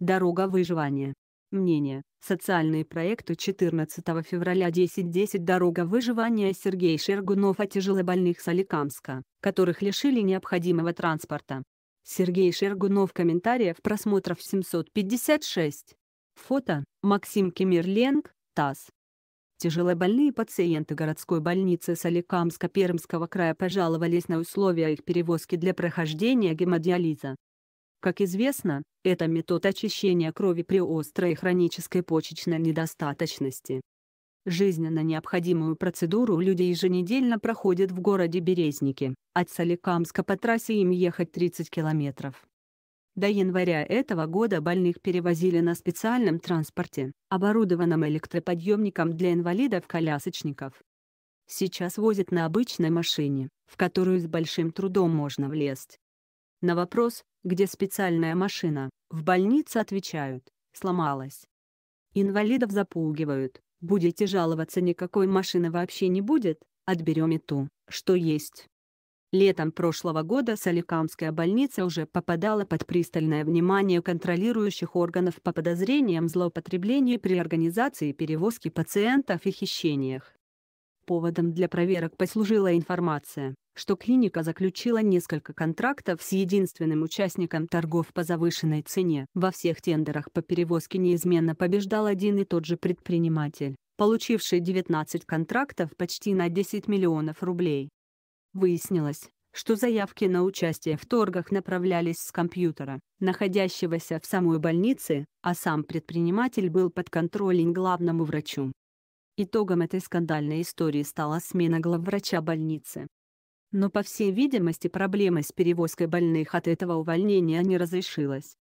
Дорога выживания. Мнение. Социальные проекты 14 февраля 10.10 «Дорога выживания» Сергей Шергунов о тяжелобольных с Соликамска, которых лишили необходимого транспорта. Сергей Шергунов комментариев просмотров 756. Фото. Максим Кемерленг, ТАСС. Тяжелобольные пациенты городской больницы Соликамска-Пермского края пожаловались на условия их перевозки для прохождения гемодиализа. Как известно, это метод очищения крови при острой хронической почечной недостаточности. Жизненно необходимую процедуру люди еженедельно проходят в городе Березники, от Соликамска по трассе им ехать 30 километров. До января этого года больных перевозили на специальном транспорте, оборудованном электроподъемником для инвалидов-колясочников. Сейчас возят на обычной машине, в которую с большим трудом можно влезть. На вопрос, где специальная машина, в больнице отвечают, сломалась. Инвалидов запугивают, будете жаловаться, никакой машины вообще не будет, отберем и ту, что есть. Летом прошлого года Соликамская больница уже попадала под пристальное внимание контролирующих органов по подозрениям злоупотребления при организации перевозки пациентов и хищениях. Поводом для проверок послужила информация, что клиника заключила несколько контрактов с единственным участником торгов по завышенной цене. Во всех тендерах по перевозке неизменно побеждал один и тот же предприниматель, получивший 19 контрактов почти на 10 миллионов рублей. Выяснилось, что заявки на участие в торгах направлялись с компьютера, находящегося в самой больнице, а сам предприниматель был под контролем главному врачу. Итогом этой скандальной истории стала смена главврача больницы но, по всей видимости, проблема с перевозкой больных от этого увольнения не разрешилась.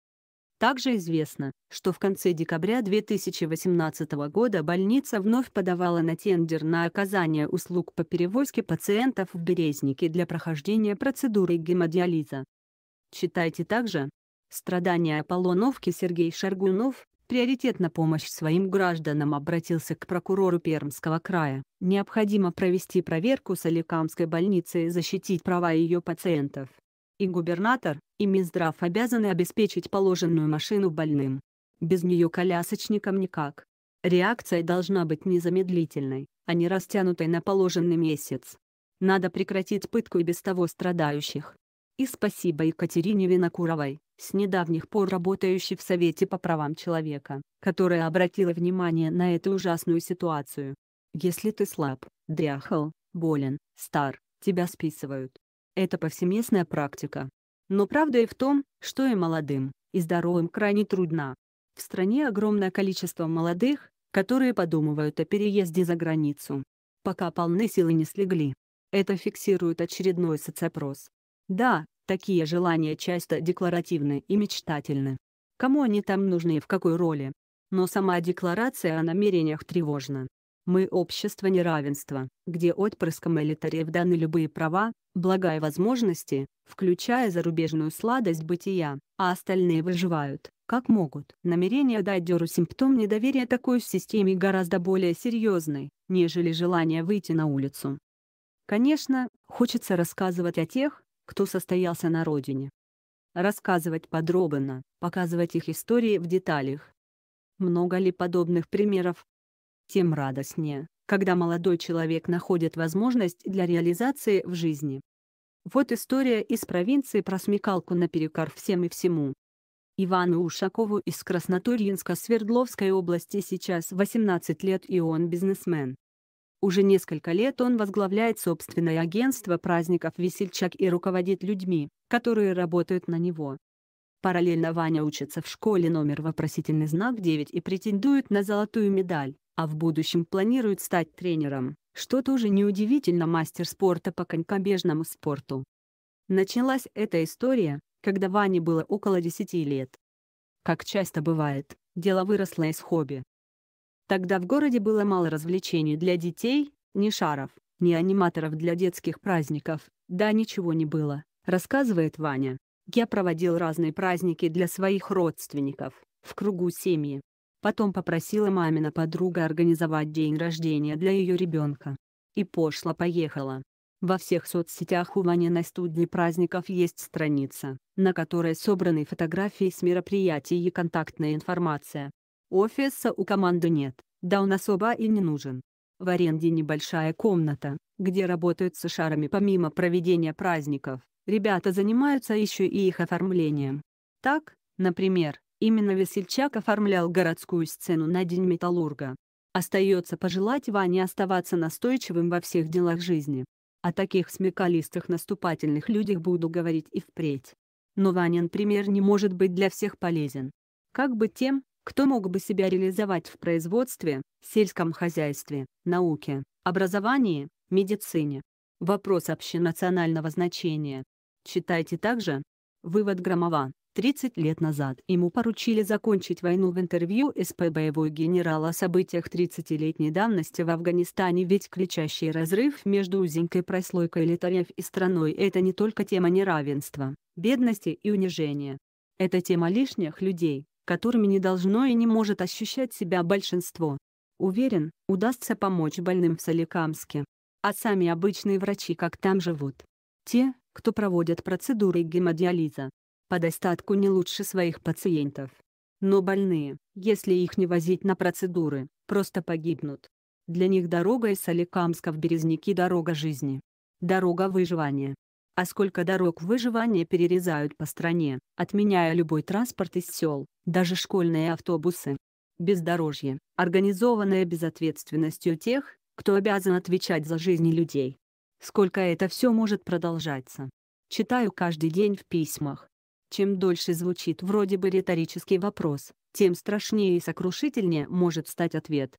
Также известно, что в конце декабря 2018 года больница вновь подавала на тендер на оказание услуг по перевозке пациентов в Березнике для прохождения процедуры гемодиализа. Читайте также. Страдания Аполлоновки Сергей Шаргунов, приоритет на помощь своим гражданам обратился к прокурору Пермского края. Необходимо провести проверку Соликамской больницы и защитить права ее пациентов. И губернатор, и Минздрав обязаны обеспечить положенную машину больным. Без нее колясочникам никак. Реакция должна быть незамедлительной, а не растянутой на положенный месяц. Надо прекратить пытку и без того страдающих. И спасибо Екатерине Винокуровой с недавних пор работающий в Совете по правам человека, которая обратила внимание на эту ужасную ситуацию. Если ты слаб, дряхал, болен, стар, тебя списывают. Это повсеместная практика. Но правда и в том, что и молодым, и здоровым крайне трудно. В стране огромное количество молодых, которые подумывают о переезде за границу. Пока полны силы не слегли. Это фиксирует очередной соцопрос. Да, Такие желания часто декларативны и мечтательны. Кому они там нужны и в какой роли? Но сама декларация о намерениях тревожна. Мы – общество неравенства, где отпрыскам элитариев даны любые права, блага и возможности, включая зарубежную сладость бытия, а остальные выживают, как могут. Намерение дать дёру симптом недоверия такой системе гораздо более серьезный, нежели желание выйти на улицу. Конечно, хочется рассказывать о тех, кто состоялся на родине. Рассказывать подробно, показывать их истории в деталях. Много ли подобных примеров? Тем радостнее, когда молодой человек находит возможность для реализации в жизни. Вот история из провинции про смекалку наперекор всем и всему. Ивану Ушакову из Краснотурьинска Свердловской области сейчас 18 лет и он бизнесмен. Уже несколько лет он возглавляет собственное агентство праздников «Весельчак» и руководит людьми, которые работают на него. Параллельно Ваня учится в школе номер вопросительный знак 9 и претендует на золотую медаль, а в будущем планирует стать тренером, что тоже неудивительно мастер спорта по конькобежному спорту. Началась эта история, когда Ване было около 10 лет. Как часто бывает, дело выросло из хобби. Тогда в городе было мало развлечений для детей, ни шаров, ни аниматоров для детских праздников. Да, ничего не было, рассказывает Ваня. Я проводил разные праздники для своих родственников, в кругу семьи. Потом попросила мамина подруга организовать день рождения для ее ребенка. И пошла-поехала. Во всех соцсетях у Вани на студии праздников есть страница, на которой собраны фотографии с мероприятий и контактная информация. Офиса у команды нет, да он особо и не нужен. В аренде небольшая комната, где работают с шарами помимо проведения праздников, ребята занимаются еще и их оформлением. Так, например, именно Весельчак оформлял городскую сцену на День Металлурга. Остается пожелать Ване оставаться настойчивым во всех делах жизни. О таких смекалистых наступательных людях буду говорить и впредь. Но Ванин пример не может быть для всех полезен. Как бы тем, кто мог бы себя реализовать в производстве, сельском хозяйстве, науке, образовании, медицине? Вопрос общенационального значения. Читайте также. Вывод Громова. 30 лет назад ему поручили закончить войну в интервью СП боевой генерал о событиях 30-летней давности в Афганистане ведь кричащий разрыв между узенькой прослойкой элитариев и страной – это не только тема неравенства, бедности и унижения. Это тема лишних людей, которыми не должно и не может ощущать себя большинство. Уверен, удастся помочь больным в Соликамске. А сами обычные врачи как там живут. Те, кто проводят процедуры гемодиализа. По достатку не лучше своих пациентов. Но больные, если их не возить на процедуры, просто погибнут. Для них дорога из Соликамска в Березники – дорога жизни. Дорога выживания а сколько дорог выживания перерезают по стране, отменяя любой транспорт из сел, даже школьные автобусы. Бездорожье, организованное безответственностью тех, кто обязан отвечать за жизни людей. Сколько это все может продолжаться? Читаю каждый день в письмах. Чем дольше звучит вроде бы риторический вопрос, тем страшнее и сокрушительнее может стать ответ.